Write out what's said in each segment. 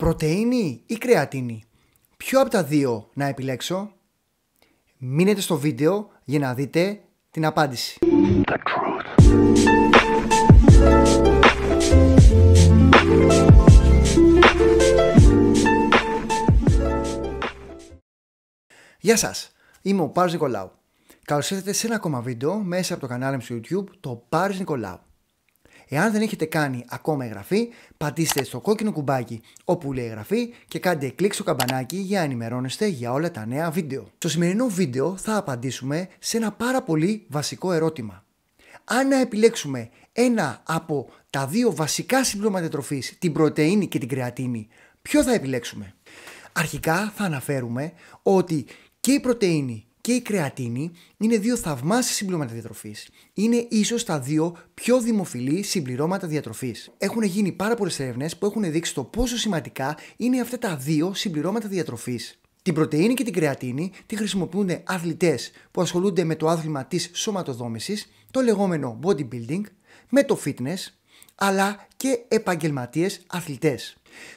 πρωτεΐνη ή κρεατίνη. Ποιο από τα δύο να επιλέξω. Μείνετε στο βίντεο για να δείτε την απάντηση. Γεια σας, είμαι ο Πάρης Νικολάου. Καλώς ήρθατε σε ένα ακόμα βίντεο μέσα από το κανάλι μου στο YouTube, το Πάρης Νικολάου. Εάν δεν έχετε κάνει ακόμα εγγραφή, πατήστε στο κόκκινο κουμπάκι όπου λέει εγγραφή και κάντε κλικ στο καμπανάκι για να ενημερώνεστε για όλα τα νέα βίντεο. Στο σημερινό βίντεο θα απαντήσουμε σε ένα πάρα πολύ βασικό ερώτημα. Αν να επιλέξουμε ένα από τα δύο βασικά συμπτώματα τροφής, την πρωτεΐνη και την κρεατίνη, ποιο θα επιλέξουμε. Αρχικά θα αναφέρουμε ότι και η πρωτενή και η κρεατίνη είναι δύο θαυμάσια συμπληρώματα διατροφής. Είναι ίσως τα δύο πιο δημοφιλή συμπληρώματα διατροφής. Έχουν γίνει πάρα πολλές έρευνες που έχουν δείξει το πόσο σημαντικά είναι αυτά τα δύο συμπληρώματα διατροφής. Την πρωτεΐνη και την κρεατίνη τη χρησιμοποιούν αθλητές που ασχολούνται με το άθλημα της σωματοδόμησης, το λεγόμενο bodybuilding, με το fitness, αλλά και επαγγελματίες αθλητές.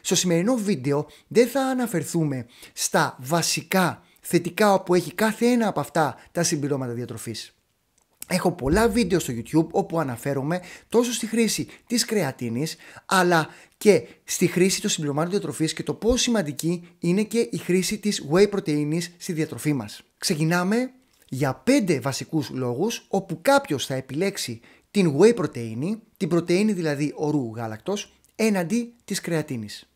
Στο σημερινό βίντεο δεν θα αναφερθούμε στα βασικά θετικά που έχει κάθε ένα από αυτά τα συμπληρώματα διατροφής. Έχω πολλά βίντεο στο YouTube όπου αναφέρομαι τόσο στη χρήση της κρεατίνης αλλά και στη χρήση των συμπληρωμάτων διατροφής και το πόσο σημαντική είναι και η χρήση της whey πρωτεΐνης στη διατροφή μας. Ξεκινάμε για πέντε βασικούς λόγους όπου κάποιος θα επιλέξει την whey πρωτεΐνη, την πρωτεΐνη δηλαδή ορού γάλακτος, έναντι της κρεατίνης.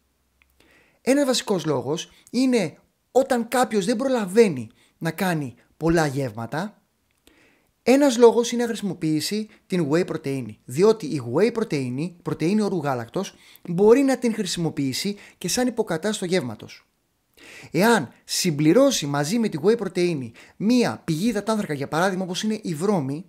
Ένα βασικός λόγος είναι όταν κάποιος δεν προλαβαίνει να κάνει πολλά γεύματα, ένας λόγος είναι να χρησιμοποιήσει την whey protein, διότι η whey protein, πρωτεΐνη όρου γάλακτος, μπορεί να την χρησιμοποιήσει και σαν υποκατάστατο γεύματος. Εάν συμπληρώσει μαζί με τη whey protein μία πηγή υδατάνθρακα, για παράδειγμα όπως είναι η βρώμη,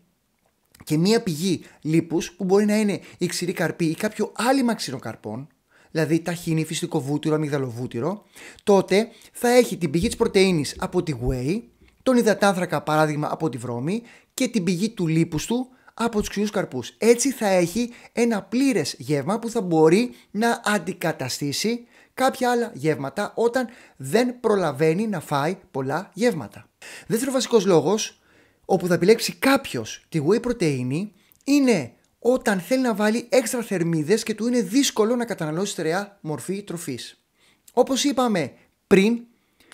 και μία πηγή λίπους που μπορεί να είναι η ξηρή καρπή ή κάποιο άλυμα ξηροκαρπών, δηλαδή ταχύνη, φυσικό βούτυρο, αμυγδαλοβούτυρο, τότε θα έχει την πηγή της πρωτενη από τη whey, τον υδατάνθρακα παράδειγμα από τη βρώμη και την πηγή του λίπους του από τους ξηρούς καρπούς. Έτσι θα έχει ένα πλήρες γεύμα που θα μπορεί να αντικαταστήσει κάποια άλλα γεύματα όταν δεν προλαβαίνει να φάει πολλά γεύματα. Δεύτερος βασικός λόγος όπου θα επιλέξει κάποιος τη whey πρωτεΐνη είναι όταν θέλει να βάλει έξτρα θερμίδες και του είναι δύσκολο να καταναλώσει στερεά μορφή τροφής. Όπως είπαμε πριν,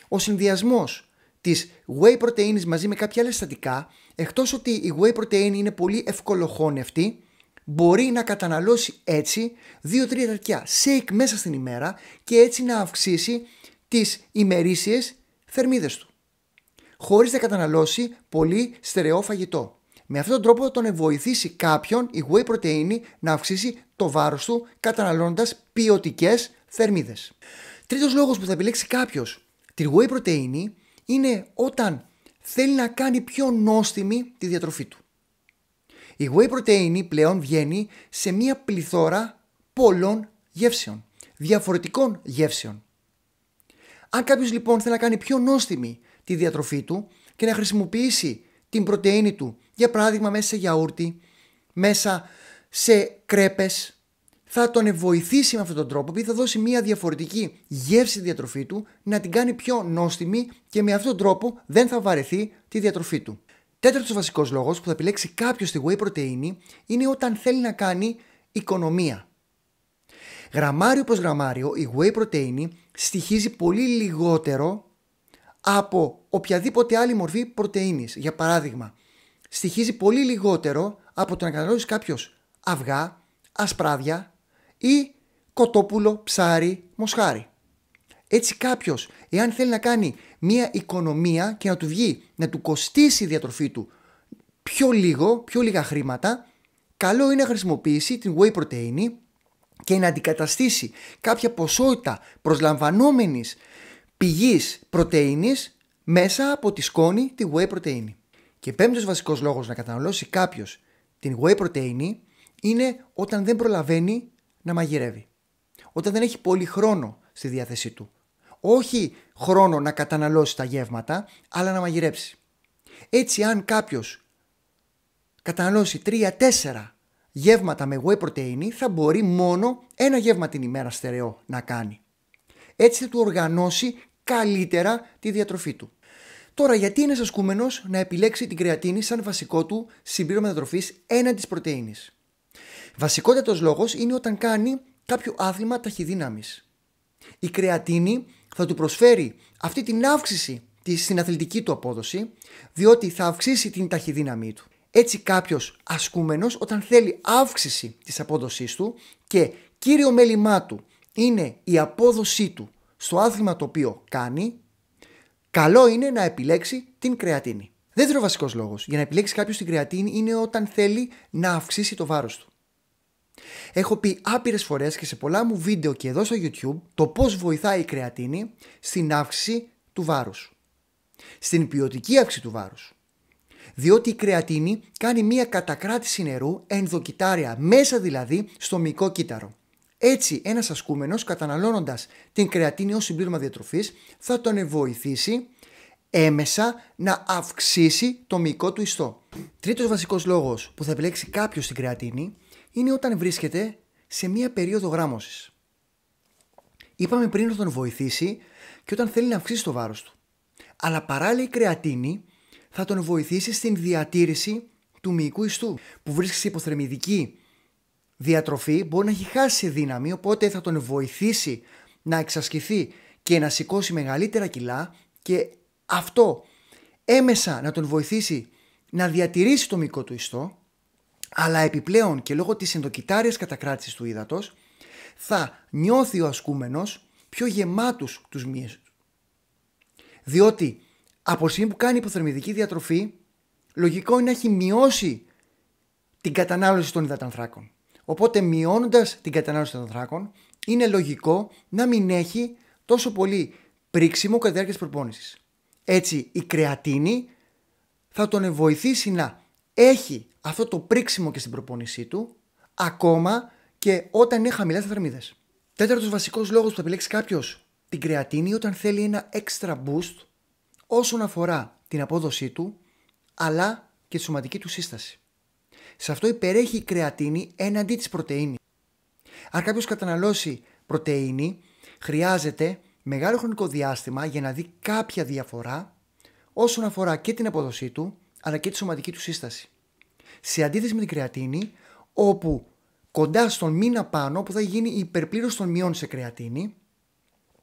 ο συνδυασμός της whey protein μαζί με κάποια άλλα συστατικά, εκτός ότι η whey protein είναι πολύ ευκολοχώνευτη, μπορεί να καταναλώσει έτσι 2-3 τέτοια shake μέσα στην ημέρα και έτσι να αυξήσει τις ημερήσιες θερμίδες του, χωρίς να καταναλώσει πολύ στερεό φαγητό. Με αυτόν τον τρόπο τον βοηθήσει κάποιον η whey protein να αυξήσει το βάρος του καταναλώνοντας ποιοτικές θερμίδες. Τρίτος λόγος που θα επιλέξει κάποιος τη whey protein είναι όταν θέλει να κάνει πιο νόστιμη τη διατροφή του. Η whey protein πλέον βγαίνει σε μια πληθώρα πολλών γεύσεων, διαφορετικών γεύσεων. Αν κάποιος λοιπόν θέλει να κάνει πιο νόστιμη τη διατροφή του και να χρησιμοποιήσει την πρωτεΐνη του για παράδειγμα μέσα σε γιαούρτι, μέσα σε κρέπες, θα τον βοηθήσει με αυτόν τον τρόπο, επειδή θα δώσει μια διαφορετική γεύση στη διατροφή του, να την κάνει πιο νόστιμη και με αυτόν τον τρόπο δεν θα βαρεθεί τη διατροφή του. Τέταρτος βασικός λόγος που θα επιλέξει κάποιος τη whey protein είναι όταν θέλει να κάνει οικονομία. Γραμμάριο προς γραμμάριο η whey protein στοιχίζει πολύ λιγότερο από οποιαδήποτε άλλη μορφή πρωτεΐνης. Για παράδειγμα, στοιχίζει πολύ λιγότερο από το να καταναλώσεις κάποιος αυγά, ασπράδια ή κοτόπουλο, ψάρι, μοσχάρι. Έτσι κάποιος, εάν θέλει να κάνει μια οικονομία και να του βγει, να του κοστίσει η διατροφή του πιο λίγο, πιο λίγα χρήματα, καλό είναι να χρησιμοποιήσει την whey protein και να αντικαταστήσει κάποια ποσότητα προσλαμβανόμενης πηγής πρωτεΐνης μέσα από τη σκόνη τη whey protein. Και πέμπτος βασικός λόγος να καταναλώσει κάποιος την whey protein είναι όταν δεν προλαβαίνει να μαγειρεύει. Όταν δεν έχει πολύ χρόνο στη διάθεσή του. Όχι χρόνο να καταναλώσει τα γεύματα, αλλά να μαγειρέψει. Έτσι, αν κάποιος καταναλώσει 3-4 γεύματα με whey protein, θα μπορεί μόνο ένα γεύμα την ημέρα στερεό να κάνει. Έτσι θα του οργανώσει καλύτερα τη διατροφή του. Τώρα, γιατί είναι ασκούμενο να επιλέξει την κρεατίνη σαν βασικό του συμπλήρωμα διατροφή έναντι της πρωτενη. Βασικότατος λόγος είναι όταν κάνει κάποιο άθλημα ταχυδύναμης. Η κρεατίνη θα του προσφέρει αυτή την αύξηση στην αθλητική του απόδοση, διότι θα αυξήσει την ταχυδύναμή του. Έτσι, κάποιος ασκούμενος, όταν θέλει αύξηση της απόδοσής του και κύριο μέλημά του είναι η απόδοσή του στο άθλημα το οποίο κάνει, καλό είναι να επιλέξει την κρεατίνη. Δεύτερο βασικός λόγος για να επιλέξει κάποιος την κρεατίνη είναι όταν θέλει να αυξήσει το βάρος του. Έχω πει άπειρες φορές και σε πολλά μου βίντεο και εδώ στο YouTube το πώς βοηθάει η κρεατίνη στην αύξηση του βάρους. Στην ποιοτική αύξηση του βάρους. Διότι η κρεατίνη κάνει μια κατακράτηση νερού ενδοκυτάρια, μέσα δηλαδή στο μυϊκό κύτταρο. Έτσι, ένας ασκούμενος καταναλώνοντας την κρεατίνη ως συμπλήρωμα διατροφής θα τον βοηθήσει έμεσα να αυξήσει το μυϊκό του ιστό. Τρίτος βασικός λόγος που θα επιλέξει κάποιος την κρεατίνη είναι όταν βρίσκεται σε μία περίοδο γράμμωσης. Είπαμε πριν ότι τον βοηθήσει και όταν θέλει να αυξήσει το βάρος του. Αλλά παράλληλα η κρεατίνη θα τον βοηθήσει στην διατήρηση του μυϊκού ιστού που βρίσκεται σε υποθερμιδική διατροφή μπορεί να έχει χάσει δύναμη, οπότε θα τον βοηθήσει να εξασκηθεί και να σηκώσει μεγαλύτερα κιλά και αυτό έμεσα να τον βοηθήσει να διατηρήσει το μικρό του ιστό, αλλά επιπλέον και λόγω της ενδοκυτάριας κατακράτησης του ύδατος, θα νιώθει ο ασκούμενος πιο γεμάτους τους μύες του. Διότι από στιγμή που κάνει υποθερμιδική διατροφή, λογικό είναι να έχει μειώσει την κατανάλωση των υδατανθράκων. Οπότε μειώνοντας την κατανάλωση των ανθράκων, είναι λογικό να μην έχει τόσο πολύ πρίξιμο κατά τη διάρκεια της προπόνησης. Έτσι, η κρεατίνη θα τον βοηθήσει να έχει αυτό το πρίξιμο και στην προπόνησή του, ακόμα και όταν είναι χαμηλά στα θερμίδες. Τέταρτος βασικός λόγος που θα επιλέξει κάποιος την κρεατίνη όταν θέλει ένα extra boost όσον αφορά την απόδοσή του, αλλά και τη σωματική του σύσταση. Σε αυτό υπερέχει η κρεατίνη έναντι της πρωτεΐνης. Αν κάποιος καταναλώσει πρωτεΐνη, χρειάζεται μεγάλο χρονικό διάστημα για να δει κάποια διαφορά όσον αφορά και την αποδοσή του, αλλά και τη σωματική του σύσταση. Σε αντίθεση με την κρεατίνη, όπου κοντά στον μήνα πάνω, που θα γίνει η υπερπλήρωση των μειών σε κρεατίνη,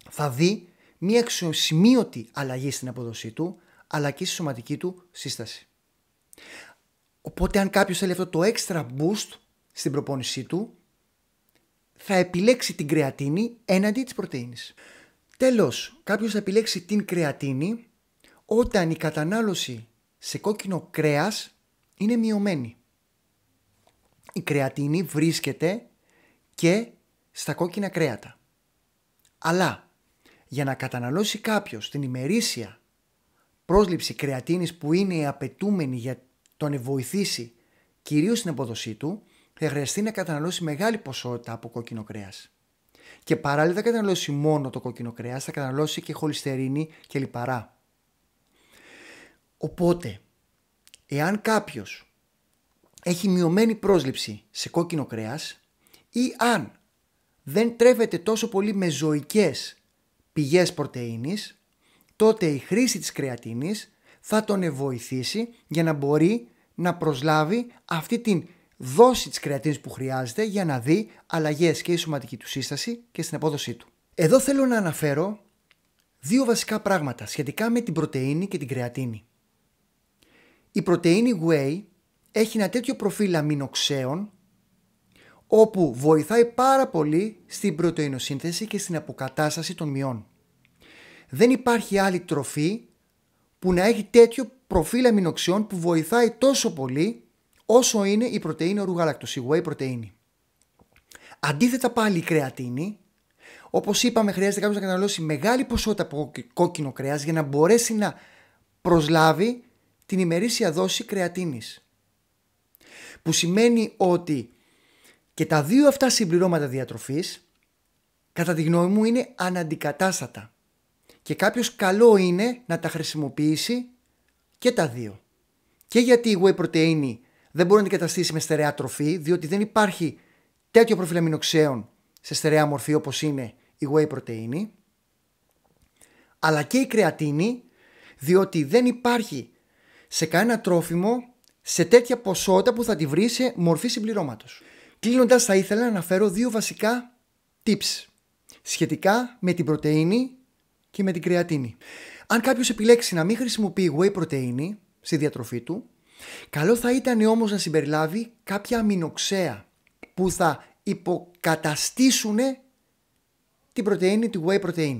θα δει μία αξιοσημείωτη αλλαγή στην αποδοσή του, αλλά και στη σωματική του σύσταση. Οπότε αν κάποιος θέλει αυτό το extra boost στην προπόνησή του, θα επιλέξει την κρεατίνη έναντι της πρωτεΐνης. Τέλος, κάποιος θα επιλέξει την κρεατίνη όταν η κατανάλωση σε κόκκινο κρέας είναι μειωμένη. Η κρεατίνη βρίσκεται και στα κόκκινα κρέατα. Αλλά για να καταναλώσει κάποιος την ημερήσια πρόσληψη κρεατίνης που είναι η απαιτούμενη για τον βοηθήσει κυρίως στην αποδοσή του, θα χρειαστεί να καταναλώσει μεγάλη ποσότητα από κόκκινο κρέας. Και παράλληλα θα καταναλώσει μόνο το κόκκινο κρέας, θα καταναλώσει και χολυστερίνη και λιπαρά. Οπότε, εάν κάποιος έχει μειωμένη πρόσληψη σε κόκκινο κρέας, ή αν δεν τρέφεται τόσο πολύ με ζωικές πηγές πρωτεΐνης, τότε η χρήση της κρεατίνης θα τον βοηθήσει για να μπορεί να προσλάβει αυτή την δόση της κρεατίνης που χρειάζεται για να δει αλλαγές και η σωματική του σύσταση και στην απόδοσή του. Εδώ θέλω να αναφέρω δύο βασικά πράγματα σχετικά με την πρωτεΐνη και την κρεατίνη. Η πρωτεΐνη whey έχει ένα τέτοιο προφίλ αμινοξέων όπου βοηθάει πάρα πολύ στην πρωτεϊνοσύνθεση και στην αποκατάσταση των μειών. Δεν υπάρχει άλλη τροφή που να έχει τέτοιο προφίλ αμινοξιών που βοηθάει τόσο πολύ όσο είναι η πρωτεΐνη ορουγάλακτος, η whey πρωτεΐνη. Αντίθετα πάλι η κρεατίνη, όπως είπαμε χρειάζεται κάποιος να καταναλώσει μεγάλη ποσότητα από κόκκινο κρέας για να μπορέσει να προσλάβει την ημερήσια δόση κρεατίνης. Που σημαίνει ότι και τα δύο αυτά συμπληρώματα διατροφής, κατά τη γνώμη μου, είναι αναντικατάστατα. Και κάποιος καλό είναι να τα χρησιμοποιήσει και τα δύο. Και γιατί η whey protein δεν μπορεί να την καταστήσει με στερεά τροφή, διότι δεν υπάρχει τέτοιο προφίλ αμινοξέων σε στερεά μορφή όπως είναι η whey protein, αλλά και η κρεατίνη, διότι δεν υπάρχει σε κανένα τρόφιμο σε τέτοια ποσότητα που θα τη βρει σε μορφή συμπληρώματος. Κλείνοντας θα ήθελα να αναφέρω δύο βασικά tips σχετικά με την πρωτεΐνη και με την κρεατίνη. Αν κάποιος επιλέξει να μην χρησιμοποιεί whey protein στη διατροφή του, καλό θα ήταν όμως να συμπεριλάβει κάποια αμινοξέα που θα υποκαταστήσουν την πρωτεΐνη, τη whey protein.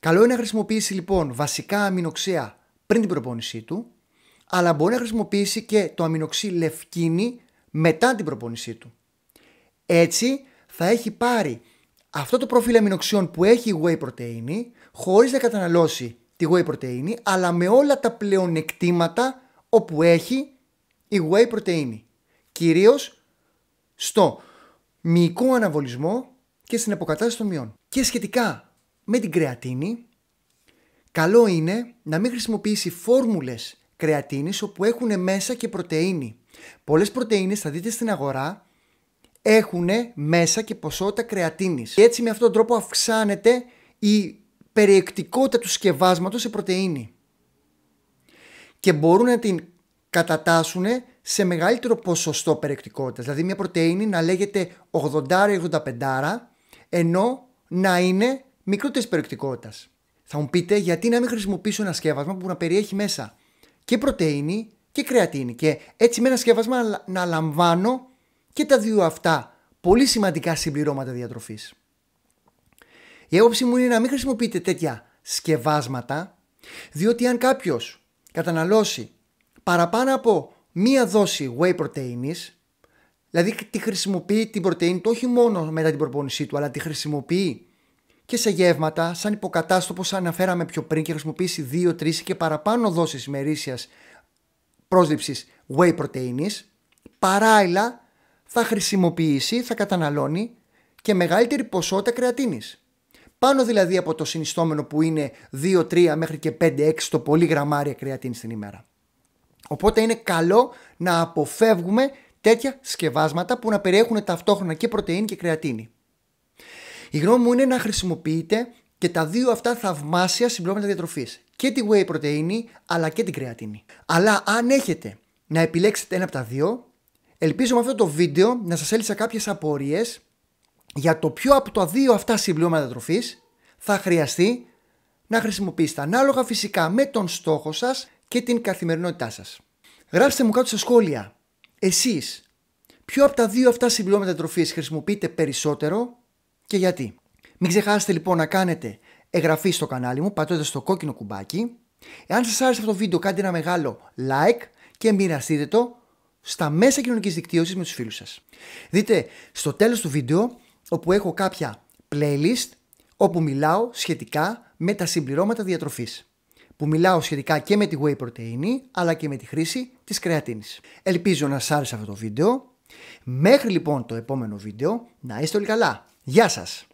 Καλό είναι να χρησιμοποιήσει λοιπόν βασικά αμινοξέα πριν την προπόνησή του, αλλά μπορεί να χρησιμοποιήσει και το αμινοξύ λευκίνη μετά την προπόνησή του. Έτσι θα έχει πάρει αυτό το προφίλ αμινοξιών που έχει whey protein, χωρίς να καταναλώσει τη whey protein, αλλά με όλα τα πλεονεκτήματα όπου έχει η whey protein. Κυρίως στο μυϊκό αναβολισμό και στην αποκατάσταση των μειών. Και σχετικά με την κρεατίνη, καλό είναι να μην χρησιμοποιήσει φόρμουλες κρεατίνης όπου έχουν μέσα και πρωτεΐνη. Πολλές πρωτεΐνες θα δείτε στην αγορά έχουν μέσα και ποσότητα κρεατίνης. Έτσι με αυτόν τον τρόπο αυξάνεται η περιεκτικότητα του σκευάσματος σε πρωτεΐνη. Και μπορούν να την κατατάσσουν σε μεγαλύτερο ποσοστό περιεκτικότητας. Δηλαδή μια πρωτεΐνη να λέγεται 80-85 ενώ να είναι μικρότερης περιεκτικότητας. Θα μου πείτε γιατί να μην χρησιμοποιήσω ένα σκεύασμα που να περιέχει μέσα και πρωτεΐνη και κρεατίνη και έτσι με ένα σκεύασμα να λαμβάνω και τα δύο αυτά πολύ σημαντικά συμπληρώματα διατροφής. Η άποψή μου είναι να μην χρησιμοποιείτε τέτοια σκευάσματα, διότι αν κάποιος καταναλώσει παραπάνω από μία δόση whey protein... δηλαδή τη χρησιμοποιεί την πρωτεΐνη του όχι μόνο μετά την προπόνησή του, αλλά τη χρησιμοποιεί και σε γεύματα, σαν υποκατάστοπο, σαν αναφέραμε πιο πριν και χρησιμοποιησει δύο, 2-3 και παραπάνω δόσεις ημερήσιας πρόσληψης whey protein, παράλληλα θα χρησιμοποιήσει, θα καταναλώνει και μεγαλύτερη ποσότητα κρεατίνης. Πάνω δηλαδή από το συνιστόμενο που είναι 2, 3 μέχρι και 5, 6 το πολύ γραμμάρια κρεατίνης την ημέρα. Οπότε είναι καλό να αποφεύγουμε τέτοια σκευάσματα που να περιέχουν ταυτόχρονα και πρωτεΐνη και κρεατίνη. Η γνώμη μου είναι να χρησιμοποιείτε και τα δύο αυτά θαυμάσια συμπλώματα διατροφής. Και τη whey πρωτενη αλλά και την κρεατίνη. Αλλά αν έχετε να επιλέξετε ένα από τα δύο, Ελπίζω με αυτό το βίντεο να σας έλυσα κάποιες απορίες για το ποιο από τα δύο αυτά συμπληρώματα τροφής θα χρειαστεί να χρησιμοποιήσετε ανάλογα φυσικά με τον στόχο σας και την καθημερινότητά σας. Γράψτε μου κάτω στα σχόλια εσείς ποιο από τα δύο αυτά συμπληρώματα τροφής χρησιμοποιείτε περισσότερο και γιατί. Μην ξεχάσετε λοιπόν να κάνετε εγγραφή στο κανάλι μου πατώντας το κόκκινο κουμπάκι. Εάν σας άρεσε αυτό το βίντεο κάντε ένα μεγάλο like και μοιραστείτε το στα μέσα κοινωνικής δικτύωσης με τους φίλους σας. Δείτε στο τέλος του βίντεο όπου έχω κάποια playlist όπου μιλάω σχετικά με τα συμπληρώματα διατροφής. Που μιλάω σχετικά και με τη whey protein αλλά και με τη χρήση της κρεατίνης. Ελπίζω να σα άρεσε αυτό το βίντεο. Μέχρι λοιπόν το επόμενο βίντεο, να είστε όλοι καλά. Γεια σας!